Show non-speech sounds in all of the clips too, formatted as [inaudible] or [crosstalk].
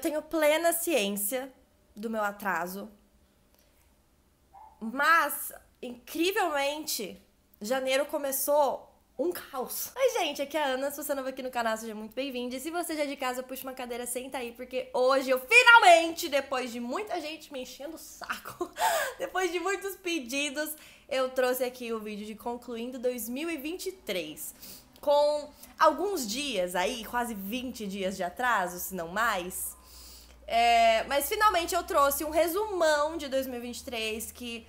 eu tenho plena ciência do meu atraso. Mas, incrivelmente, janeiro começou um caos. Oi, gente, aqui é a Ana. Se você é novo aqui no canal, seja muito bem-vindo. E se você já é de casa, puxa uma cadeira, senta aí, porque hoje eu finalmente, depois de muita gente me enchendo o saco, [laughs] depois de muitos pedidos, eu trouxe aqui o vídeo de concluindo 2023. Com alguns dias aí, quase 20 dias de atraso, se não mais, é, mas finalmente eu trouxe um resumão de 2023 que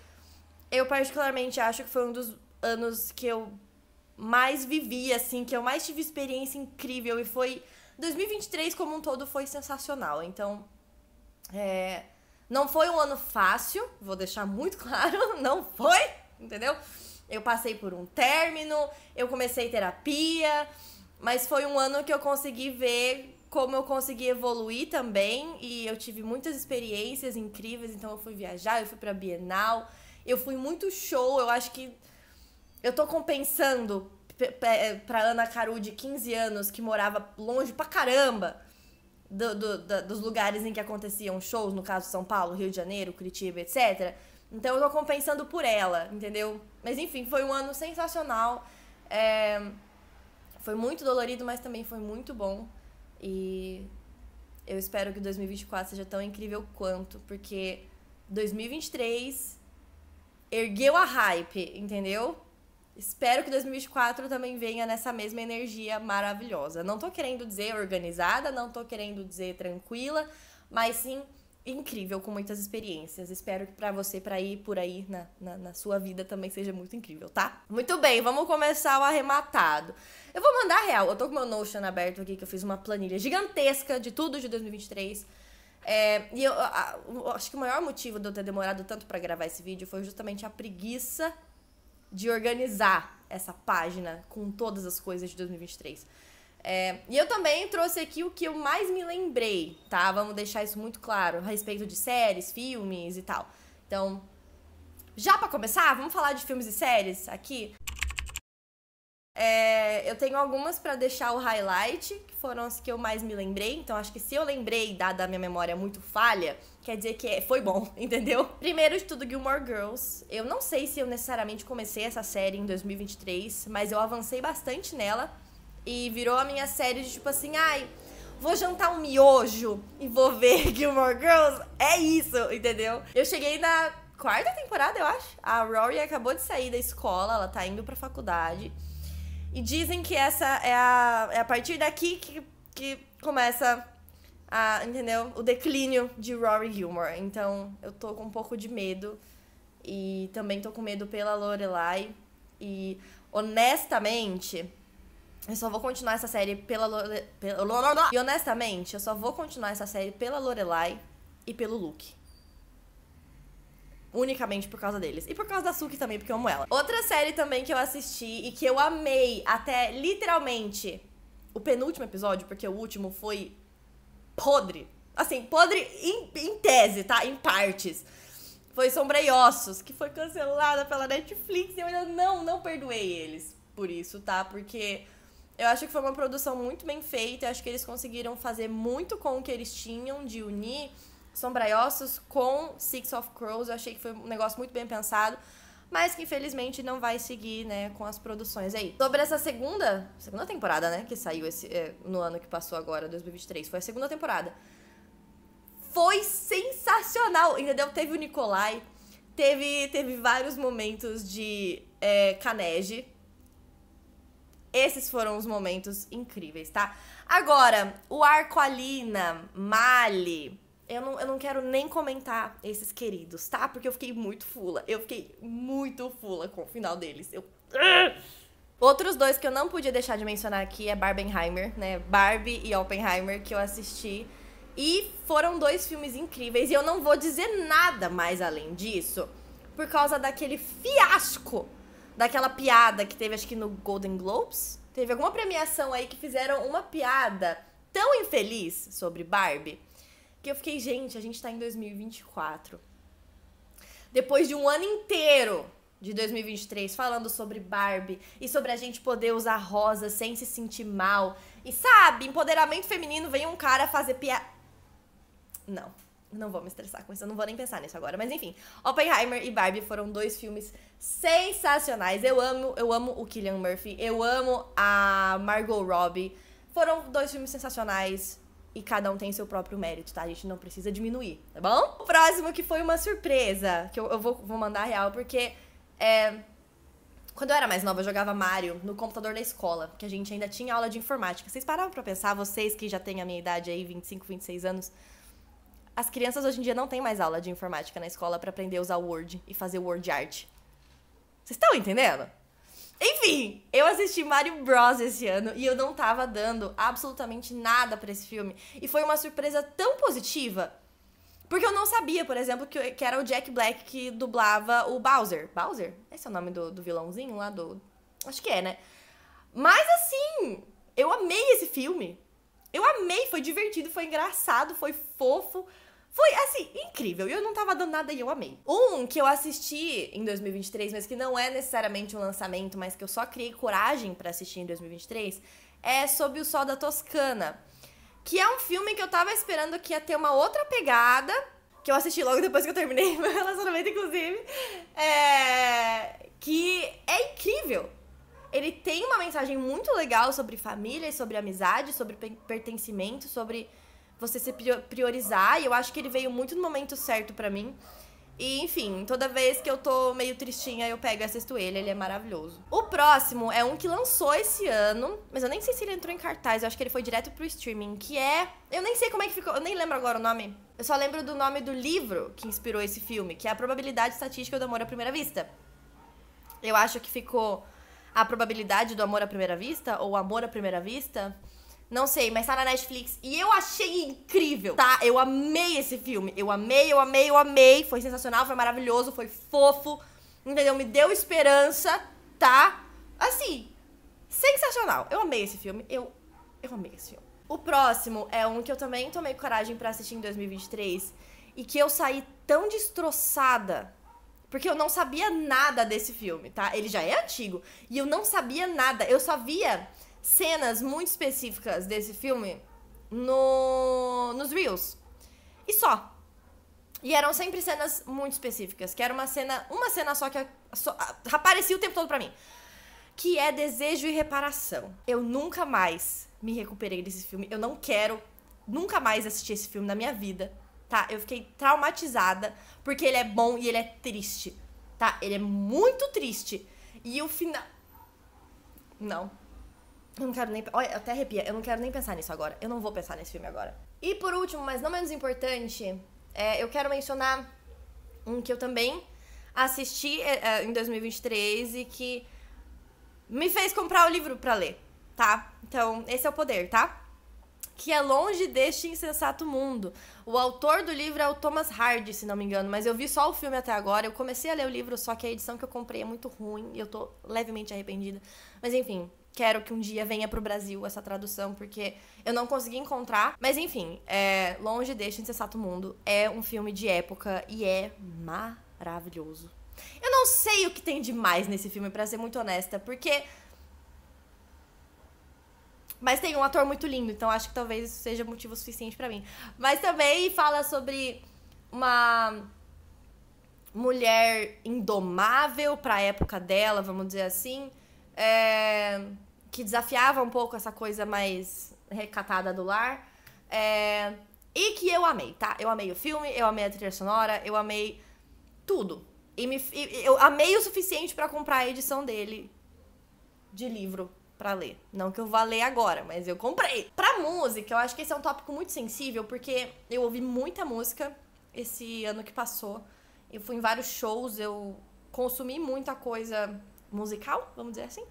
eu particularmente acho que foi um dos anos que eu mais vivi, assim, que eu mais tive experiência incrível e foi. 2023 como um todo foi sensacional. Então, é, não foi um ano fácil, vou deixar muito [laughs] claro, não foi, entendeu? Eu passei por um término, eu comecei terapia, mas foi um ano que eu consegui ver como eu consegui evoluir também e eu tive muitas experiências incríveis, então eu fui viajar, eu fui pra Bienal, eu fui muito show, eu acho que eu tô compensando é, pra Ana Caru de 15 anos que morava longe pra caramba do, do, dos lugares em que aconteciam shows, no caso São Paulo, Rio de Janeiro, Curitiba, etc. Então eu tô compensando por ela, entendeu? Mas enfim, foi um ano sensacional. É... Foi muito dolorido, mas também foi muito bom. E eu espero que 2024 seja tão incrível quanto, porque 2023 ergueu a hype, entendeu? Espero que 2024 também venha nessa mesma energia maravilhosa. Não tô querendo dizer organizada, não tô querendo dizer tranquila, mas sim incrível, com muitas experiências. Espero que para você, para ir por aí na, na, na, sua vida também seja muito incrível, tá? Muito bem, vamos começar o arrematado. Eu vou mandar real. Eu tô com meu Notion aberto aqui, que eu fiz uma planilha gigantesca de tudo de 2023. É, e eu, a, eu, acho que o maior motivo de eu ter demorado tanto para gravar esse vídeo foi justamente a preguiça de organizar essa página com todas as coisas de 2023. É, e eu também trouxe aqui o que eu mais me lembrei, tá? Vamos deixar isso muito claro a respeito de séries, filmes e tal. Então, já para começar, vamos falar de filmes e séries aqui. É, eu tenho algumas para deixar o highlight, que foram as que eu mais me lembrei. Então, acho que se eu lembrei, dada a minha memória muito falha, quer dizer que é, foi bom, [laughs] entendeu? Primeiro de tudo, Gilmore Girls. Eu não sei se eu necessariamente comecei essa série em 2023, mas eu avancei bastante nela e virou a minha série de tipo assim, ai. Vou jantar um miojo e vou ver [laughs] Gilmore Girls. É isso, entendeu? Eu cheguei na quarta temporada, eu acho. A Rory acabou de sair da escola, ela tá indo pra faculdade. E dizem que essa é a, é a partir daqui que, que começa a, entendeu? O declínio de Rory Humor. Então, eu tô com um pouco de medo. E também tô com medo pela Lorelai. E, honestamente, eu só vou continuar essa série pela Lorelai. Pela... E, honestamente, eu só vou continuar essa série pela Lorelai e pelo Luke unicamente por causa deles. E por causa da Suki também, porque eu amo ela. Outra série também que eu assisti e que eu amei até literalmente o penúltimo episódio, porque o último foi podre. Assim, podre em, em tese, tá? Em partes. Foi Sombra e Ossos, que foi cancelada pela Netflix e eu ainda não, não perdoei eles por isso, tá? Porque eu acho que foi uma produção muito bem feita, eu acho que eles conseguiram fazer muito com o que eles tinham de unir Sombraiossos com Six of Crows. Eu achei que foi um negócio muito bem pensado, mas que infelizmente não vai seguir, né, com as produções aí. Sobre essa segunda, segunda temporada, né, que saiu esse, é, no ano que passou agora, 2023, foi a segunda temporada. Foi sensacional, entendeu? Teve o Nikolai, teve, teve vários momentos de é, Kaneji. Esses foram os momentos incríveis, tá? Agora, o arco Alina, Mali, eu não, eu não quero nem comentar esses queridos, tá? Porque eu fiquei muito fula. Eu fiquei muito fula com o final deles. Eu. [laughs] Outros dois que eu não podia deixar de mencionar aqui é Barbenheimer, né? Barbie e Oppenheimer, que eu assisti. E foram dois filmes incríveis. E eu não vou dizer nada mais além disso. Por causa daquele fiasco. Daquela piada que teve, acho que no Golden Globes. Teve alguma premiação aí que fizeram uma piada tão infeliz sobre Barbie porque eu fiquei, gente, a gente tá em 2024. Depois de um ano inteiro de 2023 falando sobre Barbie e sobre a gente poder usar rosa sem se sentir mal. E sabe, empoderamento feminino vem um cara fazer piada. Não, não vou me estressar com isso, eu não vou nem pensar nisso agora. Mas enfim, Oppenheimer e Barbie foram dois filmes sensacionais. Eu amo, eu amo o Killian Murphy, eu amo a Margot Robbie. Foram dois filmes sensacionais e cada um tem seu próprio mérito, tá? A gente não precisa diminuir, tá bom? O próximo que foi uma surpresa, que eu, eu vou, vou mandar real, porque é, quando eu era mais nova, eu jogava Mario no computador da escola, que a gente ainda tinha aula de informática. Vocês pararam pra pensar, vocês que já têm a minha idade aí, 25, 26 anos, as crianças hoje em dia não têm mais aula de informática na escola para aprender a usar Word e fazer Word Art. Vocês estão entendendo? Enfim, eu assisti Mario Bros esse ano e eu não tava dando absolutamente nada para esse filme. E foi uma surpresa tão positiva. Porque eu não sabia, por exemplo, que, que era o Jack Black que dublava o Bowser. Bowser? Esse é o nome do, do vilãozinho lá do. Acho que é, né? Mas assim, eu amei esse filme. Eu amei, foi divertido, foi engraçado, foi fofo, foi, assim, incrível. E eu não tava dando nada e eu amei. Um que eu assisti em 2023, mas que não é necessariamente um lançamento, mas que eu só criei coragem para assistir em 2023, é Sob o Sol da Toscana. Que é um filme que eu tava esperando que ia ter uma outra pegada, que eu assisti logo depois que eu terminei [laughs] meu relacionamento, inclusive. É... Que é incrível. Ele tem uma mensagem muito legal sobre família, sobre amizade, sobre pertencimento, sobre você se priorizar. E eu acho que ele veio muito no momento certo para mim. E, enfim, toda vez que eu tô meio tristinha, eu pego e assisto ele, ele é maravilhoso. O próximo é um que lançou esse ano, mas eu nem sei se ele entrou em cartaz, eu acho que ele foi direto pro streaming, que é. Eu nem sei como é que ficou, eu nem lembro agora o nome. Eu só lembro do nome do livro que inspirou esse filme, que é A Probabilidade Estatística do Amor à Primeira Vista. Eu acho que ficou A Probabilidade do Amor à Primeira Vista, ou Amor à Primeira Vista. Não sei, mas tá na Netflix. E eu achei incrível, tá? Eu amei esse filme. Eu amei, eu amei, eu amei. Foi sensacional, foi maravilhoso, foi fofo. Entendeu? Me deu esperança, tá? Assim, sensacional. Eu amei esse filme. Eu, eu amei esse filme. O próximo é um que eu também tomei coragem para assistir em 2023 e que eu saí tão destroçada porque eu não sabia nada desse filme, tá? Ele já é antigo e eu não sabia nada. Eu só via cenas muito específicas desse filme no, nos Reels. E só. E eram sempre cenas muito específicas, que era uma cena, uma cena só que só, aparecia o tempo todo pra mim. Que é desejo e reparação. Eu nunca mais me recuperei desse filme. Eu não quero nunca mais assistir esse filme na minha vida, tá? Eu fiquei traumatizada porque ele é bom e ele é triste, tá? Ele é muito triste. E o final. Não, eu não quero nem. Olha, até arrepia. Eu não quero nem pensar nisso agora. Eu não vou pensar nesse filme agora. E por último, mas não menos importante, é, eu quero mencionar um que eu também assisti é, é em 2023 e que me fez comprar o livro para ler, tá? Então, esse é o poder, tá? Que é longe deste insensato mundo. O autor do livro é o Thomas Hardy, se não me engano, mas eu vi só o filme até agora. Eu comecei a ler o livro, só que a edição que eu comprei é muito ruim e eu tô levemente arrependida. Mas enfim, quero que um dia venha pro Brasil essa tradução, porque eu não consegui encontrar. Mas enfim, é, Longe Deixa Insensato Mundo é um filme de época e é maravilhoso. Eu não sei o que tem de mais nesse filme, para ser muito honesta, porque. Mas tem um ator muito lindo, então acho que talvez isso seja motivo suficiente para mim. Mas também fala sobre uma mulher indomável pra época dela, vamos dizer assim. É que desafiava um pouco essa coisa mais recatada do lar. É, e que eu amei, tá? Eu amei o filme, eu amei a trilha sonora, eu amei tudo. E, me, e eu amei o suficiente para comprar a edição dele de livro para ler. Não que eu vá ler agora, mas eu comprei. Pra música, eu acho que esse é um tópico muito sensível, porque eu ouvi muita música esse ano que passou. Eu fui em vários shows, eu consumi muita coisa musical, vamos dizer assim.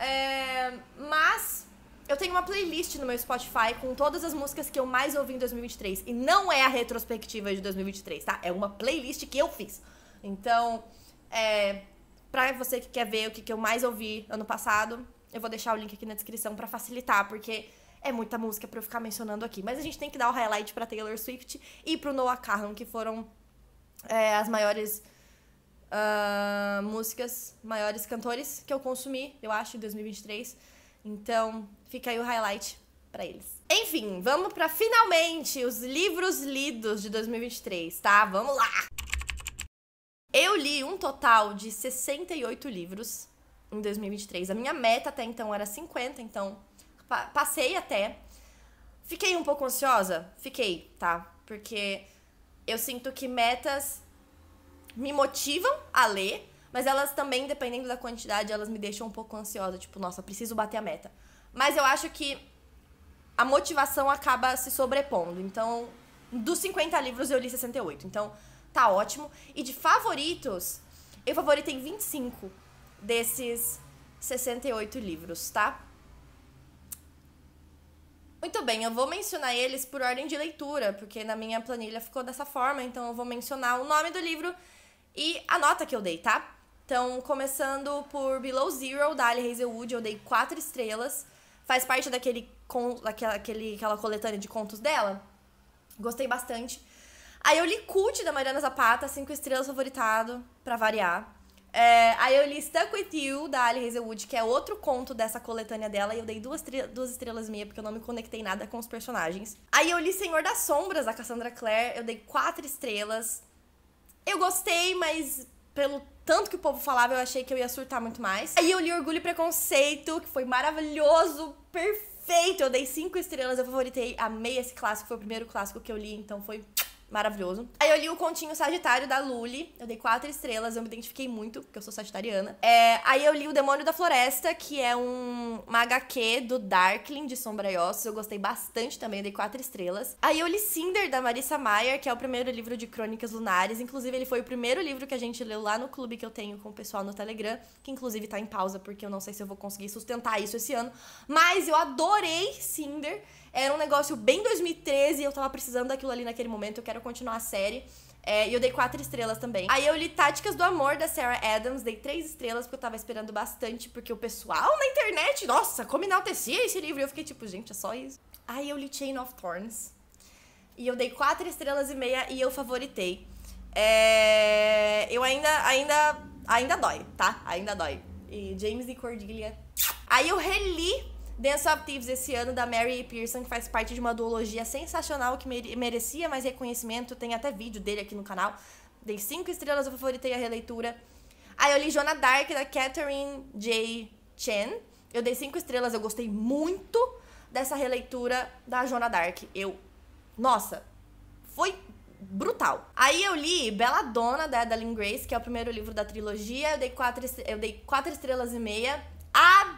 É, mas eu tenho uma playlist no meu Spotify com todas as músicas que eu mais ouvi em 2023. E não é a retrospectiva de 2023, tá? É uma playlist que eu fiz. Então, é, pra você que quer ver o que, que eu mais ouvi ano passado, eu vou deixar o link aqui na descrição para facilitar, porque é muita música para eu ficar mencionando aqui. Mas a gente tem que dar o highlight pra Taylor Swift e pro Noah Carran, que foram é, as maiores uh, músicas maiores cantores que eu consumi, eu acho, em 2023. Então, fica aí o highlight para eles. Enfim, vamos para finalmente os livros lidos de 2023, tá? Vamos lá. Eu li um total de 68 livros em 2023. A minha meta até então era 50, então pa passei até. Fiquei um pouco ansiosa? Fiquei, tá? Porque eu sinto que metas me motivam a ler, mas elas também, dependendo da quantidade, elas me deixam um pouco ansiosa, tipo, nossa, preciso bater a meta. Mas eu acho que a motivação acaba se sobrepondo. Então, dos 50 livros eu li 68. Então, tá ótimo. E de favoritos, eu favoritei 25 desses 68 livros, tá? Muito bem, eu vou mencionar eles por ordem de leitura, porque na minha planilha ficou dessa forma, então eu vou mencionar o nome do livro e a nota que eu dei, tá? Então, começando por Below Zero, da Ali Hazelwood, eu dei quatro estrelas. Faz parte daquele, daquela, aquele, aquela coletânea de contos dela. Gostei bastante. Aí eu li Cult, da Mariana Zapata, cinco estrelas favoritado, para variar. É, aí eu li Stuck With You, da Ali Hazelwood, que é outro conto dessa coletânea dela, e eu dei duas, duas estrelas meia porque eu não me conectei nada com os personagens. Aí eu li Senhor das Sombras, da Cassandra Clare, eu dei quatro estrelas. Eu gostei, mas pelo tanto que o povo falava, eu achei que eu ia surtar muito mais. Aí eu li Orgulho e Preconceito, que foi maravilhoso, perfeito. Eu dei cinco estrelas, eu favoritei, amei esse clássico, foi o primeiro clássico que eu li, então foi maravilhoso. Aí eu li o continho Sagitário da Lully, eu dei quatro estrelas, eu me identifiquei muito, porque eu sou sagitariana. É, aí eu li O Demônio da Floresta, que é um uma HQ do Darkling de Sombra e Ossos, eu gostei bastante também, eu dei quatro estrelas. Aí eu li Cinder da Marissa Mayer, que é o primeiro livro de Crônicas Lunares, inclusive ele foi o primeiro livro que a gente leu lá no clube que eu tenho com o pessoal no Telegram, que inclusive tá em pausa porque eu não sei se eu vou conseguir sustentar isso esse ano, mas eu adorei Cinder. Era um negócio bem 2013, eu tava precisando daquilo ali naquele momento, eu quero continuar a série. É, e eu dei quatro estrelas também. Aí eu li Táticas do Amor da Sarah Adams, dei três estrelas porque eu tava esperando bastante, porque o pessoal na internet, nossa, como enaltecia esse livro. E eu fiquei tipo, gente, é só isso. Aí eu li Chain of Thorns. E eu dei quatro estrelas e meia e eu favoritei. É... Eu ainda, ainda, ainda dói, tá? Ainda dói. E James e Cordelia. Aí eu reli Dance of Thieves esse ano, da Mary Pearson, que faz parte de uma duologia sensacional que merecia mais reconhecimento. Tem até vídeo dele aqui no canal. Dei cinco estrelas, eu favoritei a releitura. Aí eu li Jonah Dark, da Catherine J. Chen. Eu dei cinco estrelas, eu gostei muito dessa releitura da Jonah Dark. Eu. Nossa, foi brutal. Aí eu li Bela Dona, da Adeline Grace, que é o primeiro livro da trilogia. Eu dei quatro, eu dei quatro estrelas e meia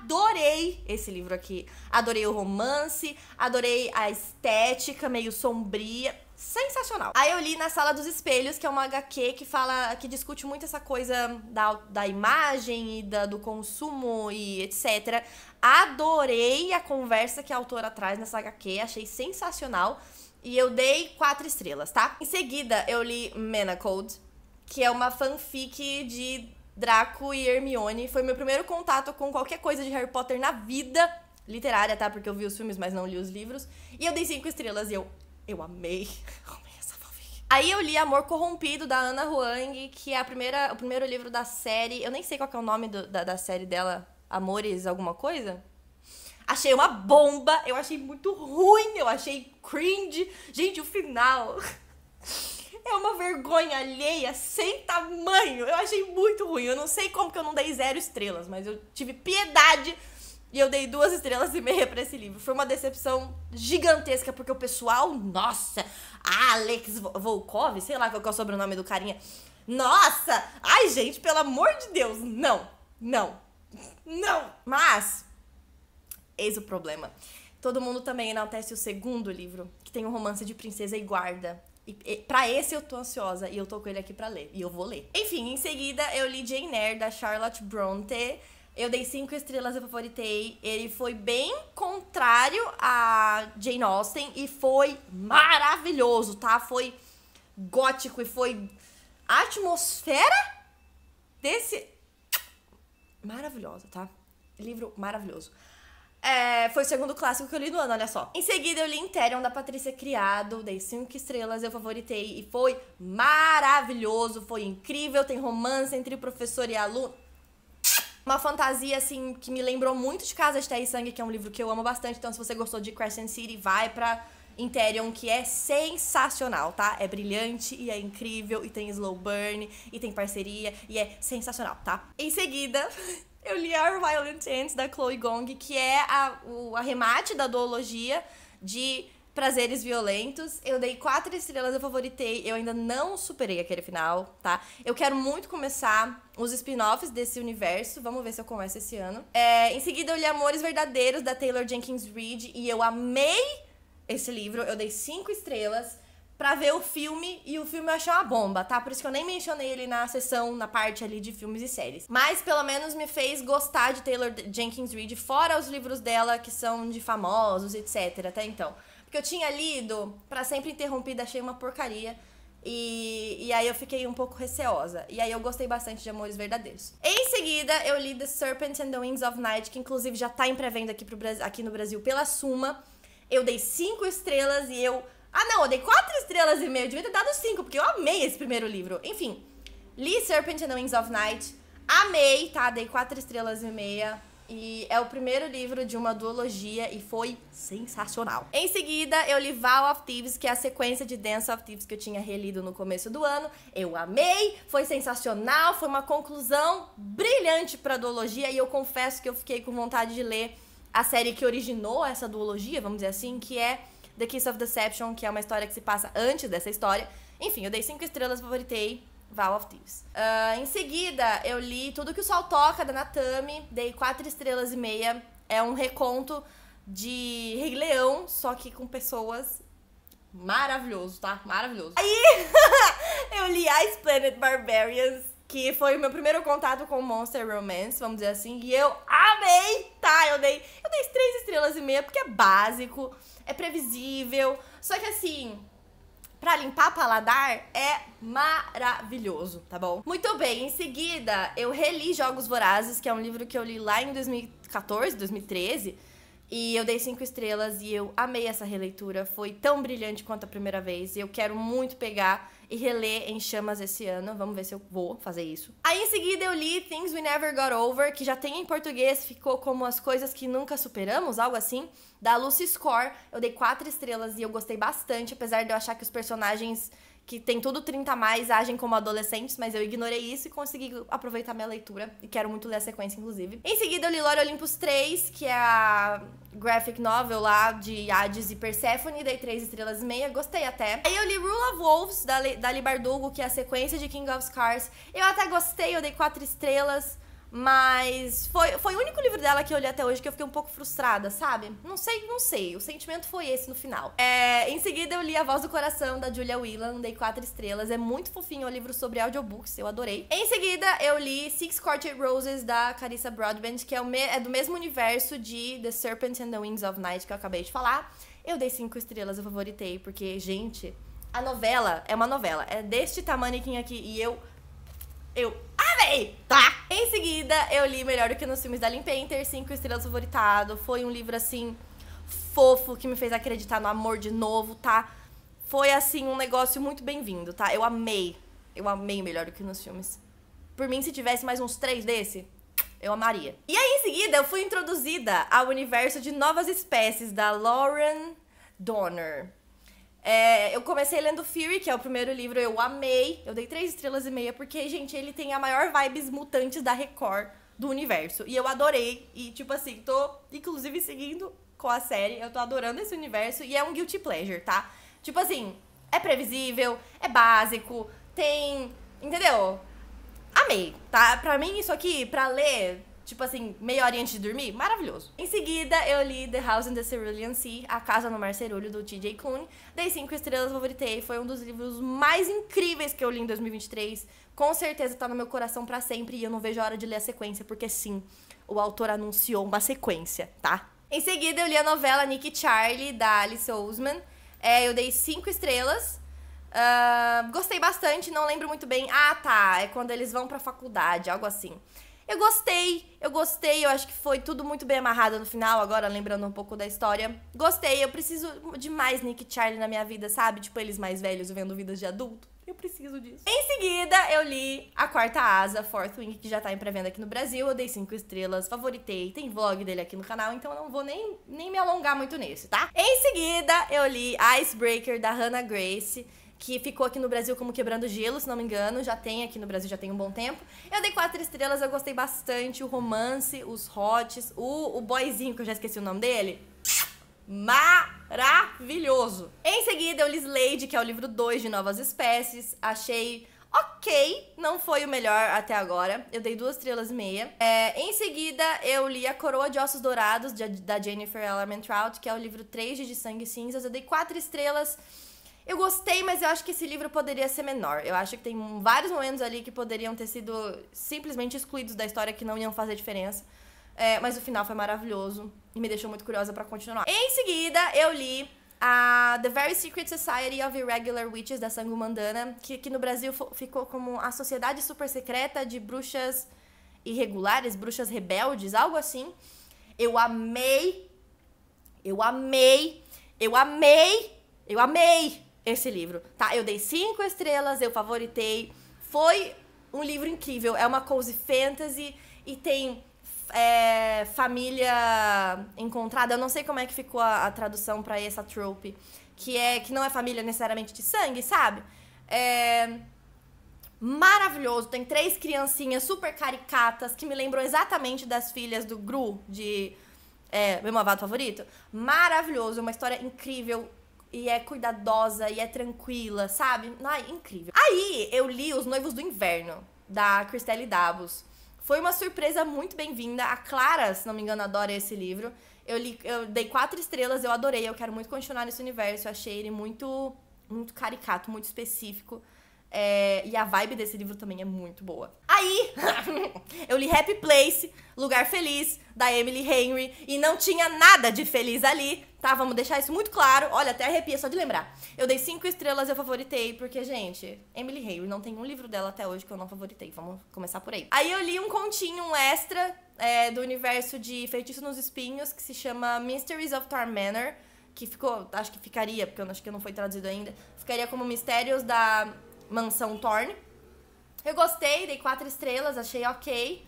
adorei esse livro aqui. Adorei o romance, adorei a estética meio sombria. Sensacional. Aí eu li na Sala dos Espelhos, que é uma HQ que fala, que discute muito essa coisa da, da imagem e da, do consumo e etc. Adorei a conversa que a autora traz nessa HQ, achei sensacional. E eu dei quatro estrelas, tá? Em seguida, eu li Mana Code, que é uma fanfic de Draco e Hermione. Foi meu primeiro contato com qualquer coisa de Harry Potter na vida literária, tá? Porque eu vi os filmes, mas não li os livros. E eu dei cinco estrelas e eu, eu amei. [laughs] Amei essa fofinha. Aí eu li Amor Corrompido, da Ana Huang, que é a primeira, o primeiro livro da série. Eu nem sei qual é o nome do, da, da série dela. Amores alguma coisa? Achei uma bomba, eu achei muito ruim, eu achei cringe. Gente, o final... [laughs] é uma vergonha alheia sem tamanho. Eu achei muito ruim. Eu não sei como que eu não dei zero estrelas, mas eu tive piedade e eu dei duas estrelas e meia para esse livro. Foi uma decepção gigantesca, porque o pessoal, nossa, Alex Volkov, sei lá qual é o sobrenome do carinha. Nossa! Ai, gente, pelo amor de Deus, não, não, não! Mas, eis o problema. Todo mundo também enaltece o segundo livro, que tem um romance de princesa e guarda. Pra esse eu tô ansiosa e eu tô com ele aqui pra ler. E eu vou ler. Enfim, em seguida eu li Jane Eyre, da Charlotte Bronte. Eu dei cinco estrelas, eu favoritei. Ele foi bem contrário a Jane Austen e foi maravilhoso, tá? Foi gótico e foi a atmosfera desse maravilhosa, tá? Livro maravilhoso. É, foi o segundo clássico que eu li no ano, olha só. Em seguida, eu li Interion, da Patrícia Criado, dei cinco estrelas, eu favoritei e foi maravilhoso, foi incrível. Tem romance entre professor e aluno. Uma fantasia, assim, que me lembrou muito de Casa de Terra e Sangue, que é um livro que eu amo bastante. Então, se você gostou de Crescent City, vai pra Interion, que é sensacional, tá? É brilhante e é incrível, e tem slow burn, e tem parceria, e é sensacional, tá? Em seguida, [laughs] eu li Our Violent Ends, da Chloe Gong, que é a, o arremate da duologia de prazeres violentos. Eu dei quatro estrelas, eu favoritei. Eu ainda não superei aquele final, tá? Eu quero muito começar os spin-offs desse universo. Vamos ver se eu começo esse ano. É, em seguida, eu li Amores Verdadeiros, da Taylor Jenkins Reid. E eu amei esse livro, eu dei cinco estrelas para ver o filme e o filme eu achei uma bomba, tá? Por isso que eu nem mencionei ele na sessão, na parte ali de filmes e séries. Mas pelo menos me fez gostar de Taylor Jenkins Reid, fora os livros dela que são de famosos, etc, até então. Porque eu tinha lido para sempre interrompida, achei uma porcaria. E, e aí eu fiquei um pouco receosa. E aí eu gostei bastante de Amores Verdadeiros. Em seguida, eu li The Serpent and the Wings of Night, que inclusive já tá em pré-venda aqui, aqui no Brasil pela Suma eu dei cinco estrelas e eu. Ah, não, eu dei quatro estrelas e meio. Eu devia ter dado cinco, porque eu amei esse primeiro livro. Enfim, li Serpent and the Wings of Night. Amei, tá? Dei quatro estrelas e meia. E é o primeiro livro de uma duologia e foi sensacional. Em seguida, eu li Vow of Thieves, que é a sequência de Dance of Thieves que eu tinha relido no começo do ano. Eu amei, foi sensacional, foi uma conclusão brilhante pra duologia e eu confesso que eu fiquei com vontade de ler a série que originou essa duologia, vamos dizer assim, que é The Kiss of Deception, que é uma história que se passa antes dessa história. Enfim, eu dei cinco estrelas, favoritei Val of Thieves. Uh, em seguida, eu li Tudo que o Sol Toca, da Natami, dei quatro estrelas e meia. É um reconto de Rei Leão, só que com pessoas maravilhoso, tá? Maravilhoso. Aí [laughs] eu li Ice Planet Barbarians que foi o meu primeiro contato com Monster Romance, vamos dizer assim, e eu amei, tá? Eu dei, eu dei três estrelas e meia, porque é básico, é previsível, só que assim, para limpar paladar é maravilhoso, tá bom? Muito bem, em seguida eu reli Jogos Vorazes, que é um livro que eu li lá em 2014, 2013, e eu dei cinco estrelas e eu amei essa releitura, foi tão brilhante quanto a primeira vez, e eu quero muito pegar e reler Em Chamas esse ano. Vamos ver se eu vou fazer isso. Aí em seguida eu li Things We Never Got Over, que já tem em português, ficou como As Coisas Que Nunca Superamos, algo assim, da Lucy Score. Eu dei quatro estrelas e eu gostei bastante, apesar de eu achar que os personagens que tem tudo 30 mais, agem como adolescentes, mas eu ignorei isso e consegui aproveitar minha leitura. E quero muito ler a sequência, inclusive. Em seguida, eu li Lore Olympus 3, que é a graphic novel lá de Hades e Persephone, dei 3 estrelas e meia, gostei até. Aí eu li Rule of Wolves, da, da Libardugo, que é a sequência de King of Scars. Eu até gostei, eu dei 4 estrelas. Mas foi, foi o único livro dela que eu li até hoje que eu fiquei um pouco frustrada, sabe? Não sei, não sei. O sentimento foi esse no final. É, em seguida, eu li A Voz do Coração, da Julia Whelan, dei quatro estrelas. É muito fofinho, o um livro sobre audiobooks, eu adorei. Em seguida, eu li Six Courted Roses, da Carissa Broadbent, que é, me, é do mesmo universo de The Serpent and the Wings of Night, que eu acabei de falar. Eu dei cinco estrelas, eu favoritei, porque, gente, a novela é uma novela. É deste tamanho aqui e eu eu amei, tá? Em seguida, eu li Melhor do que nos filmes da Lynn Painter, Cinco estrelas favoritado. Foi um livro assim fofo que me fez acreditar no amor de novo, tá? Foi assim um negócio muito bem-vindo, tá? Eu amei. Eu amei Melhor do que nos filmes. Por mim, se tivesse mais uns três desse, eu amaria. E aí, em seguida, eu fui introduzida ao universo de novas espécies da Lauren Donner. É, eu comecei lendo Fury, que é o primeiro livro, eu amei. Eu dei três estrelas e meia, porque, gente, ele tem a maior vibes mutantes da Record do universo. E eu adorei. E, tipo assim, tô, inclusive, seguindo com a série. Eu tô adorando esse universo. E é um guilty pleasure, tá? Tipo assim, é previsível, é básico, tem. Entendeu? Amei, tá? Pra mim, isso aqui, pra ler, tipo assim, meia hora antes de dormir, maravilhoso. Em seguida, eu li The House in the Cerulean Sea, A Casa no Mar Cerulho, do T.J. Clune. Dei cinco estrelas, favoritei. Foi um dos livros mais incríveis que eu li em 2023. Com certeza tá no meu coração para sempre e eu não vejo a hora de ler a sequência, porque sim, o autor anunciou uma sequência, tá? Em seguida, eu li a novela Nick Charlie, da Alice Ousman. É, eu dei cinco estrelas. Uh, gostei bastante, não lembro muito bem. Ah, tá, é quando eles vão pra faculdade, algo assim. Eu gostei, eu gostei, eu acho que foi tudo muito bem amarrado no final, agora lembrando um pouco da história. Gostei, eu preciso de mais Nick e Charlie na minha vida, sabe? Tipo, eles mais velhos vendo vidas de adulto. Eu preciso disso. Em seguida, eu li A Quarta Asa, Fourth Wing, que já tá em pré-venda aqui no Brasil. Eu dei cinco estrelas, favoritei. Tem vlog dele aqui no canal, então eu não vou nem, nem me alongar muito nesse, tá? Em seguida, eu li Icebreaker, da Hannah Grace que ficou aqui no Brasil como Quebrando Gelo, se não me engano, já tem aqui no Brasil, já tem um bom tempo. Eu dei quatro estrelas, eu gostei bastante, o romance, os hots, o, o boyzinho, que eu já esqueci o nome dele, maravilhoso. Em seguida, eu li Slade, que é o livro 2 de Novas Espécies, achei ok, não foi o melhor até agora. Eu dei duas estrelas e meia. É, em seguida, eu li A Coroa de Ossos Dourados, de, da Jennifer Ellerman Trout, que é o livro 3 de, de Sangue e Cinzas. Eu dei quatro estrelas eu gostei, mas eu acho que esse livro poderia ser menor. Eu acho que tem vários momentos ali que poderiam ter sido simplesmente excluídos da história que não iam fazer diferença. É, mas o final foi maravilhoso e me deixou muito curiosa para continuar. Em seguida, eu li a The Very Secret Society of Irregular Witches da Sangu Mandana, que aqui no Brasil ficou como a Sociedade Super Secreta de Bruxas Irregulares, Bruxas Rebeldes, algo assim. Eu amei. Eu amei. Eu amei. Eu amei esse livro, tá? Eu dei cinco estrelas, eu favoritei. Foi um livro incrível. É uma cozy fantasy e tem é, família encontrada. Eu não sei como é que ficou a, a tradução para essa trope, que é que não é família necessariamente de sangue, sabe? É maravilhoso. Tem três criancinhas super caricatas que me lembram exatamente das filhas do Gru de é, meu avado favorito. Maravilhoso, uma história incrível, e é cuidadosa e é tranquila, sabe? é incrível. Aí eu li Os Noivos do Inverno, da Christelle Davos. Foi uma surpresa muito bem-vinda. A Clara, se não me engano, adora esse livro. Eu, li, eu dei quatro estrelas, eu adorei. Eu quero muito continuar nesse universo. Eu achei ele muito, muito caricato, muito específico. É, e a vibe desse livro também é muito boa. Aí, [laughs] eu li Happy Place, Lugar Feliz, da Emily Henry, e não tinha nada de feliz ali, tá? Vamos deixar isso muito claro. Olha, até arrepia só de lembrar. Eu dei cinco estrelas eu favoritei, porque, gente, Emily Henry, não tem um livro dela até hoje que eu não favoritei. Vamos começar por aí. Aí eu li um continho, um extra, é, do universo de Feitiço nos Espinhos, que se chama Mysteries of Tar Manor, que ficou, acho que ficaria, porque eu acho que não foi traduzido ainda, ficaria como Mistérios da Mansão Thorne. Eu gostei, dei quatro estrelas, achei ok.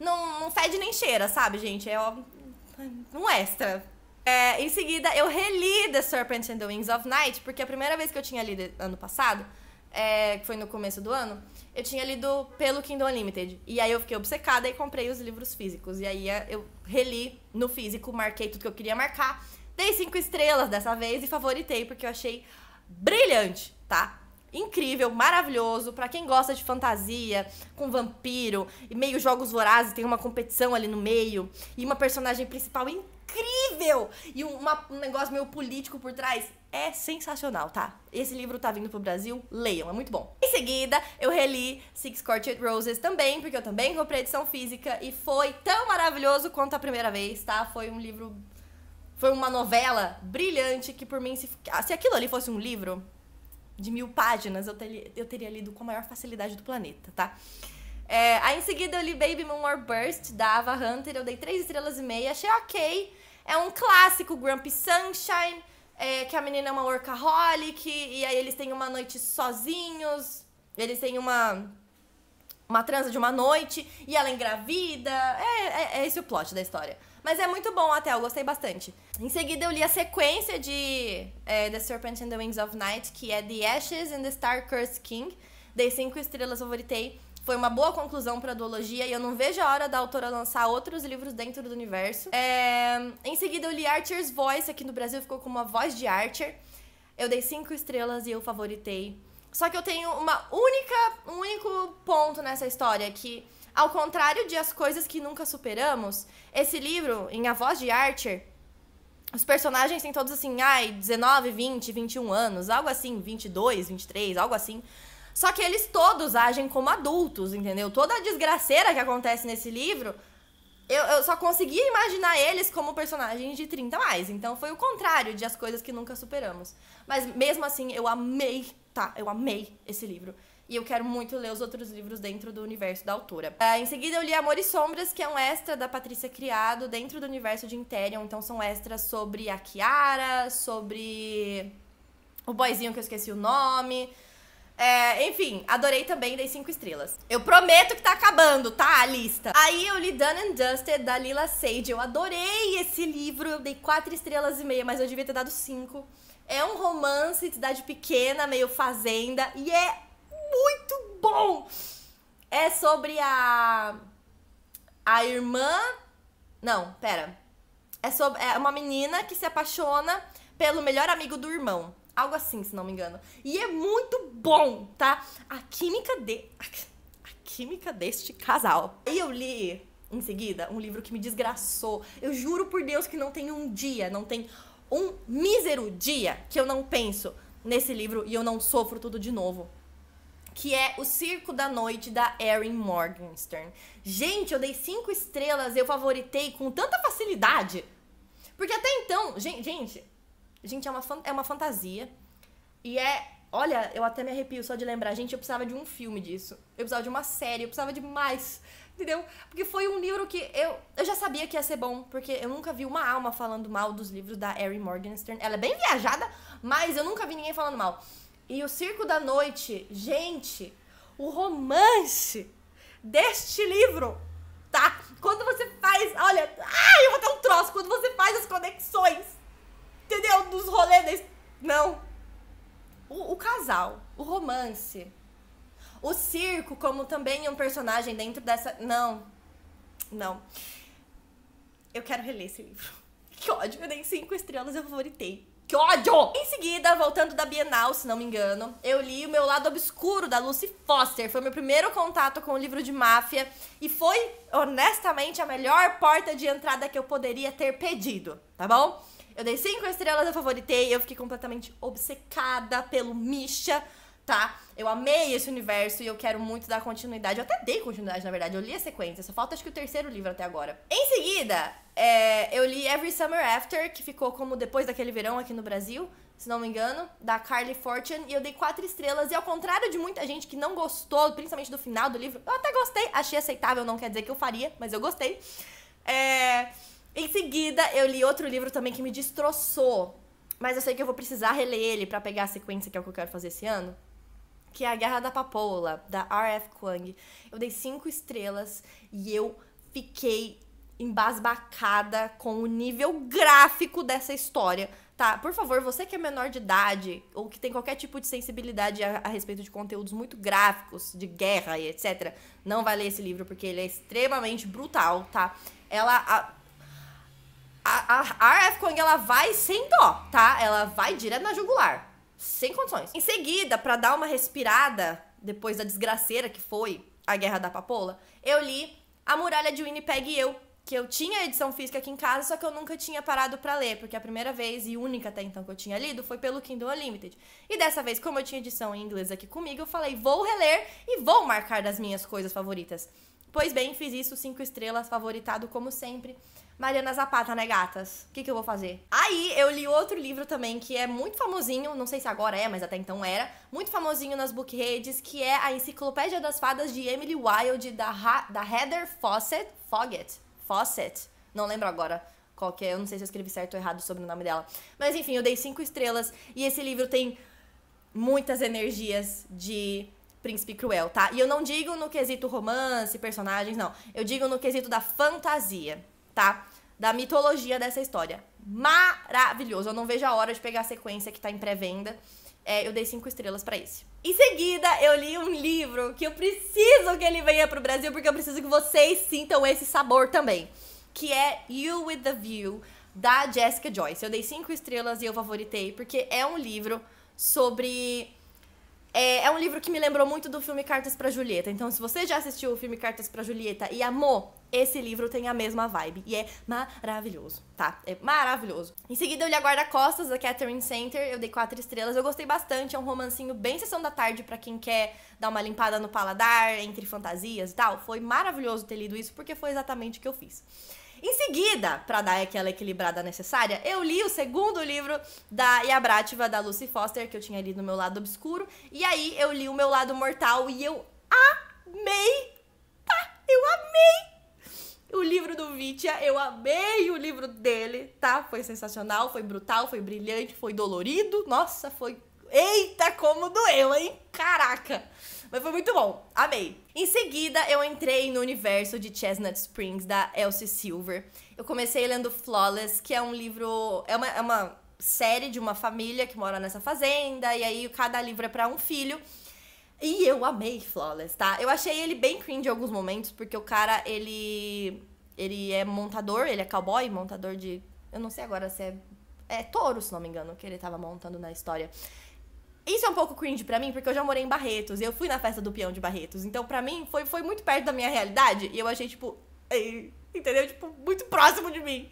Não, não fede nem cheira, sabe, gente? É um extra. É, em seguida, eu reli The Serpent and the Wings of Night, porque a primeira vez que eu tinha lido ano passado, é, que foi no começo do ano, eu tinha lido pelo Kindle Unlimited. E aí eu fiquei obcecada e comprei os livros físicos. E aí é, eu reli no físico, marquei tudo que eu queria marcar, dei cinco estrelas dessa vez e favoritei, porque eu achei brilhante, tá? incrível, maravilhoso, para quem gosta de fantasia, com vampiro e meio jogos vorazes, tem uma competição ali no meio e uma personagem principal incrível e um, uma, um negócio meio político por trás. É sensacional, tá? Esse livro tá vindo pro Brasil, leiam, é muito bom. Em seguida, eu reli Six Courted Roses também, porque eu também comprei edição física e foi tão maravilhoso quanto a primeira vez, tá? Foi um livro foi uma novela brilhante que por mim se, se aquilo ali fosse um livro, de mil páginas, eu, ter, eu teria lido com a maior facilidade do planeta, tá? É, aí em seguida eu li Baby Moon War Burst, da Ava Hunter, eu dei 3 estrelas e meia, achei ok. É um clássico, Grumpy Sunshine, é, que a menina é uma workaholic, e aí eles têm uma noite sozinhos, eles têm uma uma transa de uma noite e ela é engravida. É, é, é, esse o plot da história. Mas é muito bom até, eu gostei bastante. Em seguida eu li a sequência de é, The Serpent and the Wings of Night, que é The Ashes and the Star Cursed King. Dei cinco estrelas, favoritei. Foi uma boa conclusão para a duologia e eu não vejo a hora da autora lançar outros livros dentro do universo. É... Em seguida, eu li Archer's Voice, aqui no Brasil ficou com uma voz de Archer. Eu dei cinco estrelas e eu favoritei. Só que eu tenho uma única, um único ponto nessa história que ao contrário de As Coisas Que Nunca Superamos, esse livro, em A Voz de Archer, os personagens têm todos assim, ai, 19, 20, 21 anos, algo assim, 22, 23, algo assim. Só que eles todos agem como adultos, entendeu? Toda a desgraceira que acontece nesse livro, eu, eu só conseguia imaginar eles como personagens de 30 mais. Então foi o contrário de as coisas que nunca superamos. Mas mesmo assim, eu amei, tá? Eu amei esse livro e eu quero muito ler os outros livros dentro do universo da autora. Uh, em seguida, eu li Amor e Sombras, que é um extra da Patrícia Criado dentro do universo de Interion. Então, são extras sobre a Kiara, sobre o boyzinho que eu esqueci o nome. É, enfim, adorei também, dei 5 estrelas. Eu prometo que tá acabando, tá? A lista. Aí eu li Done and Dusted, da Lila Sage. Eu adorei esse livro, eu dei 4 estrelas e meia, mas eu devia ter dado 5. É um romance de cidade pequena, meio fazenda, e é muito bom. É sobre a a irmã, não, pera. É sobre é uma menina que se apaixona pelo melhor amigo do irmão. Algo assim, se não me engano. E é muito bom, tá? A química de a química deste casal. E eu li em seguida um livro que me desgraçou. Eu juro por Deus que não tem um dia, não tem um mísero dia que eu não penso nesse livro e eu não sofro tudo de novo que é O Circo da Noite da Erin Morgenstern. Gente, eu dei cinco estrelas, eu favoritei com tanta facilidade. Porque até então, gente, gente, gente é uma, é uma fantasia. E é. Olha, eu até me arrepio só de lembrar. Gente, eu precisava de um filme disso. Eu precisava de uma série, eu precisava de mais. Entendeu? Porque foi um livro que eu, eu já sabia que ia ser bom, porque eu nunca vi uma alma falando mal dos livros da Erin Morgenstern. Ela é bem viajada, mas eu nunca vi ninguém falando mal e o Circo da Noite, gente, o romance deste livro, tá? Quando você faz, olha, ai, eu vou ter um troço quando você faz as conexões, entendeu? Dos rolês, não. O, o casal, o romance, o circo como também um personagem dentro dessa, não, não. Eu quero reler esse livro. [laughs] Que ódio, eu dei cinco estrelas, eu favoritei. Que ódio! Em seguida, voltando da Bienal, se não me engano, eu li O Meu Lado Obscuro, da Lucy Foster. Foi meu primeiro contato com o livro de máfia e foi, honestamente, a melhor porta de entrada que eu poderia ter pedido, tá bom? Eu dei cinco estrelas, eu favoritei, eu fiquei completamente obcecada pelo Misha tá? Eu amei esse universo e eu quero muito dar continuidade. Eu até dei continuidade, na verdade. Eu li a sequência. Só falta acho que o terceiro livro até agora. Em seguida, é, eu li Every Summer After, que ficou como Depois daquele Verão aqui no Brasil, se não me engano, da Carly Fortune. E eu dei quatro estrelas. E ao contrário de muita gente que não gostou, principalmente do final do livro, eu até gostei. Achei aceitável, não quer dizer que eu faria, mas eu gostei. É... Em seguida, eu li outro livro também que me destroçou. Mas eu sei que eu vou precisar reler ele para pegar a sequência que é o que eu quero fazer esse ano que é a Guerra da Papoula, da R.F. Kuang. Eu dei cinco estrelas e eu fiquei embasbacada com o nível gráfico dessa história. Tá, por favor, você que é menor de idade ou que tem qualquer tipo de sensibilidade a, a, respeito de conteúdos muito gráficos, de guerra e etc., não vai ler esse livro porque ele é extremamente brutal, tá? Ela. A, a, a, R.F. Kong, ela vai sem dó, tá? Ela vai direto na jugular sem condições. Em seguida, para dar uma respirada depois da desgraceira que foi a Guerra da Papoula, eu li A Muralha de Winnipeg e Eu, que eu tinha edição física aqui em casa, só que eu nunca tinha parado para ler, porque a primeira vez e única até então que eu tinha lido foi pelo Kindle Unlimited. E dessa vez, como eu tinha edição em inglês aqui comigo, eu falei, vou reler e vou marcar das minhas coisas favoritas. Pois bem, fiz isso, cinco estrelas, favoritado como sempre. Mariana Zapata, né, gatas? O que, que eu vou fazer? Aí eu li outro livro também que é muito famosinho, não sei se agora é, mas até então era, muito famosinho nas book redes, que é A Enciclopédia das Fadas de Emily Wilde, da, da Heather Fawcett. Foggett? Fawcett? Não lembro agora qual que é, eu não sei se eu escrevi certo ou errado sobre o nome dela. Mas enfim, eu dei cinco estrelas e esse livro tem muitas energias de Príncipe Cruel, tá? E eu não digo no quesito romance, personagens, não. Eu digo no quesito da fantasia tá? Da mitologia dessa história. Maravilhoso. Eu não vejo a hora de pegar a sequência que tá em pré-venda. É, eu dei cinco estrelas para esse. Em seguida, eu li um livro que eu preciso que ele venha pro Brasil, porque eu preciso que vocês sintam esse sabor também. Que é You with the View, da Jessica Joyce. Eu dei cinco estrelas e eu favoritei, porque é um livro sobre é, é um livro que me lembrou muito do filme Cartas para Julieta. Então, se você já assistiu o filme Cartas para Julieta e amou, esse livro tem a mesma vibe e é maravilhoso, tá? É maravilhoso. Em seguida, eu li A Guarda Costas, da Catherine Center. Eu dei quatro estrelas. Eu gostei bastante. É um romancinho bem sessão da tarde para quem quer dar uma limpada no paladar, entre fantasias e tal. Foi maravilhoso ter lido isso, porque foi exatamente o que eu fiz. Em seguida, para dar aquela equilibrada necessária, eu li o segundo livro da Iabrativa da Lucy Foster, que eu tinha lido no meu lado obscuro, e aí eu li o meu lado mortal e eu amei! Tá? Eu amei! O livro do Vitia, eu amei o livro dele, tá? Foi sensacional, foi brutal, foi brilhante, foi dolorido. Nossa, foi. Eita, como doeu, hein? Caraca! Mas foi muito bom. Amei. Em seguida, eu entrei no universo de Chestnut Springs, da Elsie Silver. Eu comecei lendo Flawless, que é um livro. É uma, é uma série de uma família que mora nessa fazenda, e aí cada livro é pra um filho. E eu amei Flawless, tá? Eu achei ele bem cringe em alguns momentos, porque o cara, ele. Ele é montador, ele é cowboy, montador de. Eu não sei agora se é. É touro, se não me engano, que ele tava montando na história. Isso é um pouco cringe para mim, porque eu já morei em Barretos, e eu fui na festa do peão de Barretos. Então, para mim, foi, foi muito perto da minha realidade, e eu achei, tipo, entendeu? Tipo, muito próximo de mim.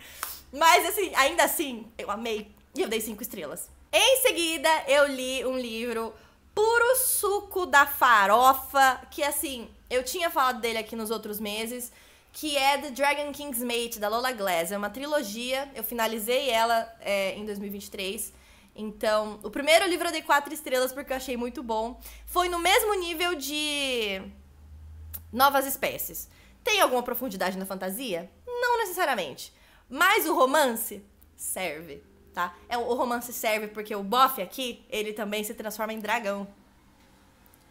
Mas, assim, ainda assim, eu amei, e eu dei cinco estrelas. Em seguida, eu li um livro puro suco da farofa, que, assim, eu tinha falado dele aqui nos outros meses, que é The Dragon King's Mate, da Lola Glass. É uma trilogia, eu finalizei ela é, em 2023. Então, o primeiro livro eu dei quatro estrelas porque eu achei muito bom. Foi no mesmo nível de Novas Espécies. Tem alguma profundidade na fantasia? Não necessariamente. Mas o romance serve, tá? É, o romance serve porque o bofe aqui, ele também se transforma em dragão.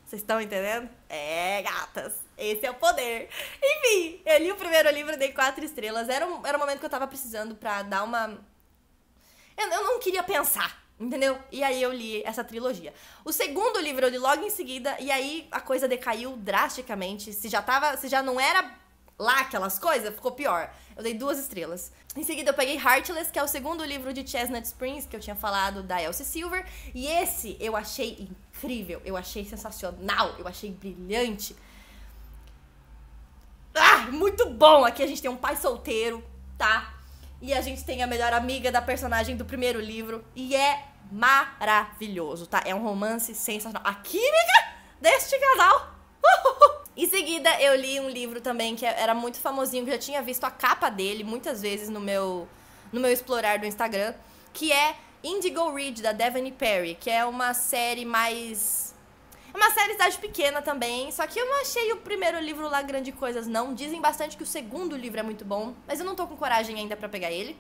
Vocês estão entendendo? É, gatas. Esse é o poder. Enfim, eu li o primeiro livro, dei quatro estrelas. Era um, era um momento que eu tava precisando pra dar uma. eu, eu não queria pensar Entendeu? E aí eu li essa trilogia. O segundo livro eu li logo em seguida, e aí a coisa decaiu drasticamente. Se já tava. Se já não era lá aquelas coisas, ficou pior. Eu dei duas estrelas. Em seguida eu peguei Heartless, que é o segundo livro de Chestnut Springs, que eu tinha falado, da Elsie Silver. E esse eu achei incrível, eu achei sensacional, eu achei brilhante. Ah, muito bom! Aqui a gente tem um pai solteiro, tá? E a gente tem a melhor amiga da personagem do primeiro livro. E é maravilhoso, tá? É um romance sensacional. A química deste casal. [laughs] Em seguida, eu li um livro também que era muito famosinho, que eu já tinha visto a capa dele muitas vezes no meu, no meu explorar do Instagram, que é Indigo Reed, da Devaney Perry, que é uma série mais uma série cidade pequena também, só que eu não achei o primeiro livro lá grande coisas, não. Dizem bastante que o segundo livro é muito bom, mas eu não tô com coragem ainda para pegar ele.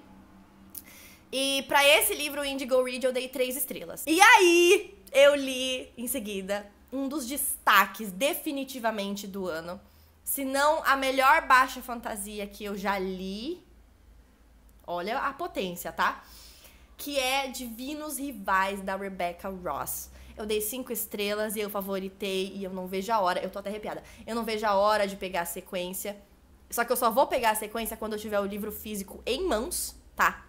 E para esse livro, Indigo Read, eu dei três estrelas. E aí, eu li em seguida um dos destaques definitivamente do ano. Se não a melhor baixa fantasia que eu já li. Olha a potência, tá? Que é Divinos Rivais da Rebecca Ross. Eu dei cinco estrelas e eu favoritei e eu não vejo a hora. Eu tô até arrepiada. Eu não vejo a hora de pegar a sequência. Só que eu só vou pegar a sequência quando eu tiver o livro físico em mãos, tá?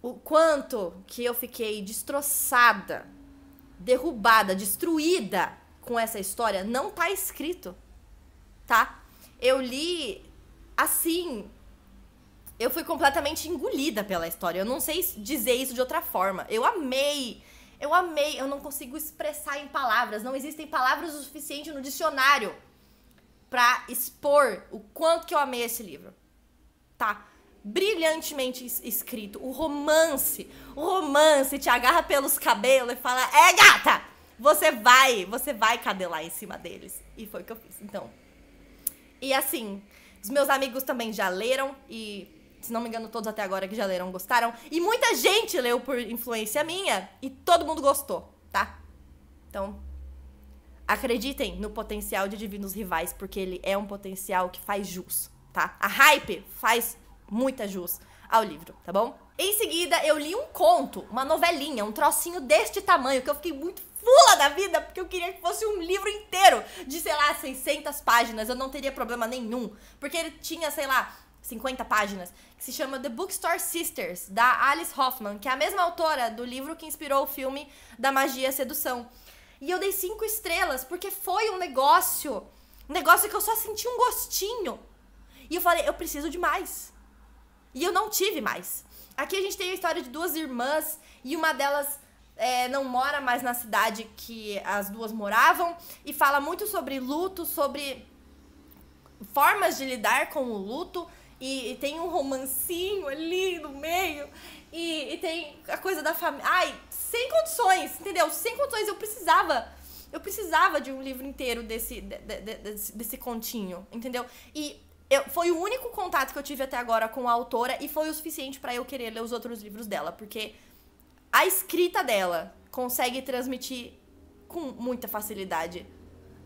O quanto que eu fiquei destroçada, derrubada, destruída com essa história não tá escrito, tá? Eu li assim, eu fui completamente engolida pela história. Eu não sei dizer isso de outra forma. Eu amei eu amei, eu não consigo expressar em palavras, não existem palavras o suficiente no dicionário para expor o quanto que eu amei esse livro. Tá? Brilhantemente escrito, o romance, o romance te agarra pelos cabelos e fala: "É, gata, você vai, você vai cadelar em cima deles". E foi o que eu fiz. Então, e assim, os meus amigos também já leram e se não me engano, todos até agora que já leram gostaram. E muita gente leu por influência minha e todo mundo gostou, tá? Então, acreditem no potencial de Divinos Rivais, porque ele é um potencial que faz jus, tá? A hype faz muita jus ao livro, tá bom? Em seguida, eu li um conto, uma novelinha, um trocinho deste tamanho, que eu fiquei muito fula da vida, porque eu queria que fosse um livro inteiro de, sei lá, 600 páginas. Eu não teria problema nenhum, porque ele tinha, sei lá, 50 páginas, que se chama The Bookstore Sisters, da Alice Hoffman, que é a mesma autora do livro que inspirou o filme da Magia e Sedução. E eu dei cinco estrelas, porque foi um negócio, um negócio que eu só senti um gostinho. E eu falei, eu preciso de mais. E eu não tive mais. Aqui a gente tem a história de duas irmãs e uma delas é, não mora mais na cidade que as duas moravam e fala muito sobre luto, sobre formas de lidar com o luto, e, e, tem um romancinho ali no meio. E, e tem a coisa da família. Ai, sem condições, entendeu? Sem condições. Eu precisava. Eu precisava de um livro inteiro desse, de, de, desse, desse continho, entendeu? E eu, foi o único contato que eu tive até agora com a autora e foi o suficiente para eu querer ler os outros livros dela, porque a escrita dela consegue transmitir com muita facilidade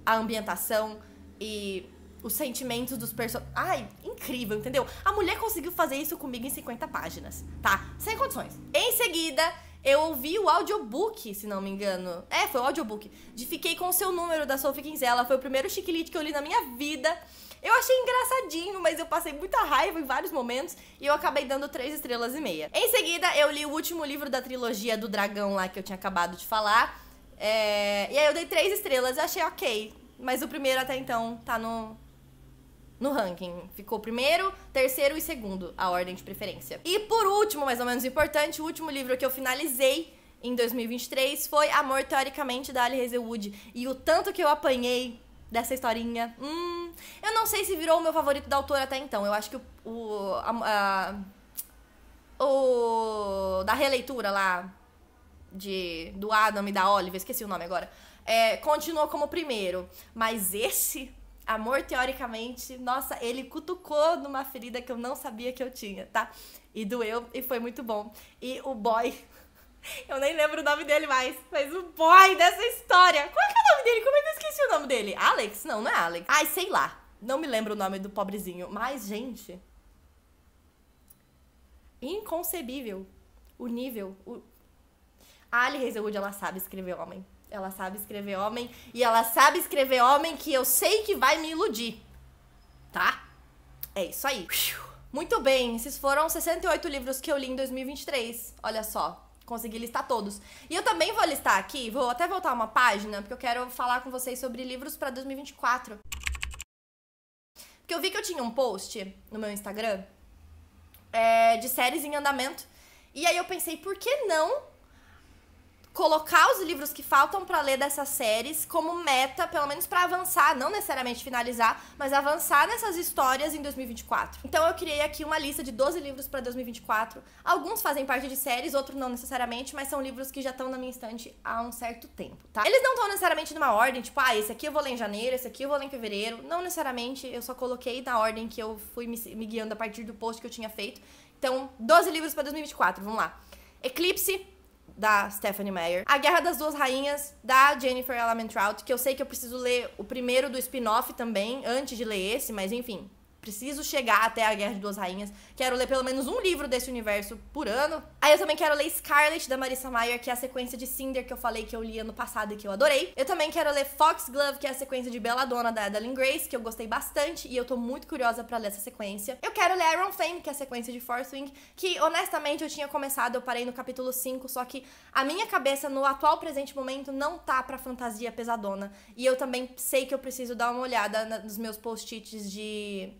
a ambientação e os sentimentos dos personagens. Ai, incrível, entendeu? A mulher conseguiu fazer isso comigo em 50 páginas, tá? Sem condições. Em seguida, eu ouvi o audiobook, se não me engano. É, foi o audiobook. De Fiquei com o seu número da Sophie Quinzela. Foi o primeiro chiquilite que eu li na minha vida. Eu achei engraçadinho, mas eu passei muita raiva em vários momentos e eu acabei dando três estrelas e meia. Em seguida, eu li o último livro da trilogia do dragão lá que eu tinha acabado de falar. É... E aí eu dei três estrelas, eu achei ok. Mas o primeiro até então tá no, no ranking. Ficou primeiro, terceiro e segundo, a ordem de preferência. E por último, mais ou menos importante, o último livro que eu finalizei em 2023 foi Amor Teoricamente, da Ali Hazelwood. E o tanto que eu apanhei dessa historinha, hum... Eu não sei se virou o meu favorito da autora até então. Eu acho que o... o a, a, o... Da releitura lá, de, do Adam e da Oliver, esqueci o nome agora, é, continuou como primeiro. Mas esse amor, teoricamente, nossa, ele cutucou numa ferida que eu não sabia que eu tinha, tá? E doeu e foi muito bom. E o boy. [laughs] Eu nem lembro o nome dele mais, mas o boy dessa história. Qual é, é o nome dele? Como é que eu esqueci o nome dele? Alex? Não, não é Alex. Ai, sei lá. Não me lembro o nome do pobrezinho. Mas, gente. Inconcebível. O nível. O... A Ali Hazelwood, ela sabe escrever homem. Ela sabe escrever homem. E ela sabe escrever homem que eu sei que vai me iludir. Tá? É isso aí. Muito bem, esses foram 68 livros que eu li em 2023. Olha só, consegui listar todos. E eu também vou listar aqui, vou até voltar uma página, porque eu quero falar com vocês sobre livros para 2024. Porque eu vi que eu tinha um post no meu Instagram é, de séries em andamento. E aí eu pensei, por que não colocar os livros que faltam para ler dessas séries como meta, pelo menos para avançar, não necessariamente finalizar, mas avançar nessas histórias em 2024. Então eu criei aqui uma lista de 12 livros para 2024. Alguns fazem parte de séries, outros não necessariamente, mas são livros que já estão na minha estante há um certo tempo, tá? Eles não estão necessariamente numa ordem, tipo, ah, esse aqui eu vou ler em janeiro, esse aqui eu vou ler em fevereiro. Não necessariamente, eu só coloquei na ordem que eu fui me, me guiando a partir do post que eu tinha feito. Então, 12 livros para 2024, vamos lá. Eclipse, da Stephanie Meyer. A Guerra das Duas Rainhas, da Jennifer Alamentrout, que eu sei que eu preciso ler o primeiro do spin-off também, antes de ler esse, mas enfim, preciso chegar até a Guerra de Duas Rainhas. Quero ler pelo menos um livro desse universo por ano. Aí eu também quero ler Scarlet, da Marissa Mayer, que é a sequência de Cinder que eu falei que eu li ano passado e que eu adorei. Eu também quero ler Foxglove, que é a sequência de Belladonna, da Adeline Grace, que eu gostei bastante e eu tô muito curiosa para ler essa sequência. Eu quero ler Iron Fame, que é a sequência de Forcewing, que honestamente eu tinha começado, eu parei no capítulo 5, só que a minha cabeça no atual presente momento não tá pra fantasia pesadona. E eu também sei que eu preciso dar uma olhada nos meus post-its de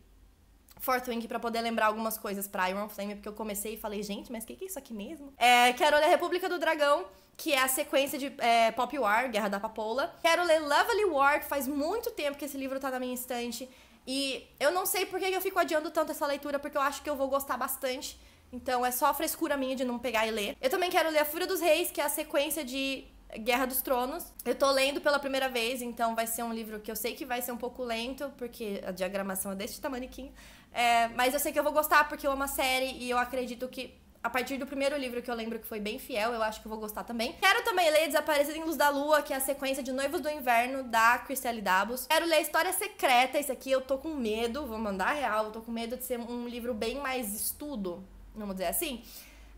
Fort Wing pra poder lembrar algumas coisas pra Iron Flame, porque eu comecei e falei, gente, mas o que, que é isso aqui mesmo? É, quero ler República do Dragão, que é a sequência de é, Pop War, Guerra da Papoula. Quero ler Lovely War, que faz muito tempo que esse livro tá na minha estante. E eu não sei por que eu fico adiando tanto essa leitura, porque eu acho que eu vou gostar bastante. Então é só a frescura minha de não pegar e ler. Eu também quero ler A Fúria dos Reis, que é a sequência de Guerra dos Tronos. Eu tô lendo pela primeira vez, então vai ser um livro que eu sei que vai ser um pouco lento, porque a diagramação é deste tamanho. É, mas eu sei que eu vou gostar porque eu amo a série e eu acredito que a partir do primeiro livro que eu lembro que foi bem fiel, eu acho que eu vou gostar também. Quero também ler Desaparecidos em Luz da Lua, que é a sequência de Noivos do Inverno, da Cristelle Dabos. Quero ler História Secreta, esse aqui eu tô com medo, vou mandar real, eu tô com medo de ser um livro bem mais estudo, vamos dizer assim.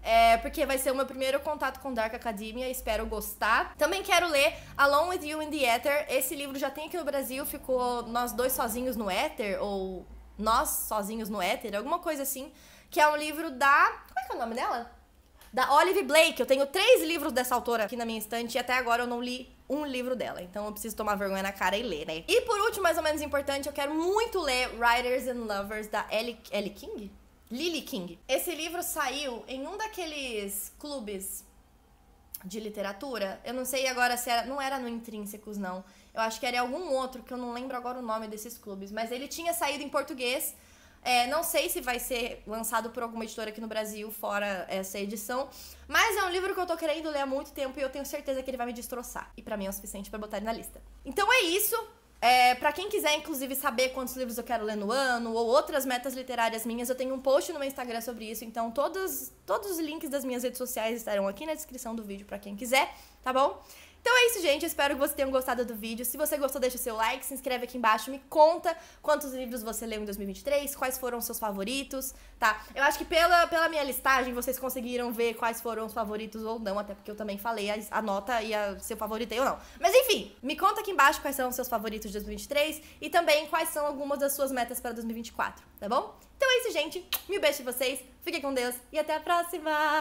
É, porque vai ser o meu primeiro contato com Dark Academia, espero gostar. Também quero ler Alone With You in the Ether. Esse livro já tem aqui no Brasil, ficou Nós Dois Sozinhos no Ether, ou nós Sozinhos no Éter, alguma coisa assim, que é um livro da. Como é que é o nome dela? Da Olive Blake. Eu tenho três livros dessa autora aqui na minha estante e até agora eu não li um livro dela. Então eu preciso tomar vergonha na cara e ler, né? E por último, mais ou menos importante, eu quero muito ler Writers and Lovers da Ellie, Ellie King? Lily King. Esse livro saiu em um daqueles clubes de literatura. Eu não sei agora se era. Não era no Intrínsecos, não. Eu acho que era algum outro, que eu não lembro agora o nome desses clubes. Mas ele tinha saído em português. É, não sei se vai ser lançado por alguma editora aqui no Brasil, fora essa edição. Mas é um livro que eu tô querendo ler há muito tempo e eu tenho certeza que ele vai me destroçar. E para mim é o suficiente para botar ele na lista. Então é isso. É, para quem quiser, inclusive, saber quantos livros eu quero ler no ano ou outras metas literárias minhas, eu tenho um post no meu Instagram sobre isso. Então, todos, todos os links das minhas redes sociais estarão aqui na descrição do vídeo para quem quiser, tá bom? Então é isso, gente. Espero que vocês tenham gostado do vídeo. Se você gostou, deixa o seu like, se inscreve aqui embaixo, me conta quantos livros você leu em 2023, quais foram os seus favoritos, tá? Eu acho que pela, pela minha listagem vocês conseguiram ver quais foram os favoritos ou não, até porque eu também falei a, a nota e a seu favorito ou não. Mas enfim, me conta aqui embaixo quais são os seus favoritos de 2023 e também quais são algumas das suas metas para 2024, tá bom? Então é isso, gente. Mil beijos pra vocês, fiquem com Deus e até a próxima!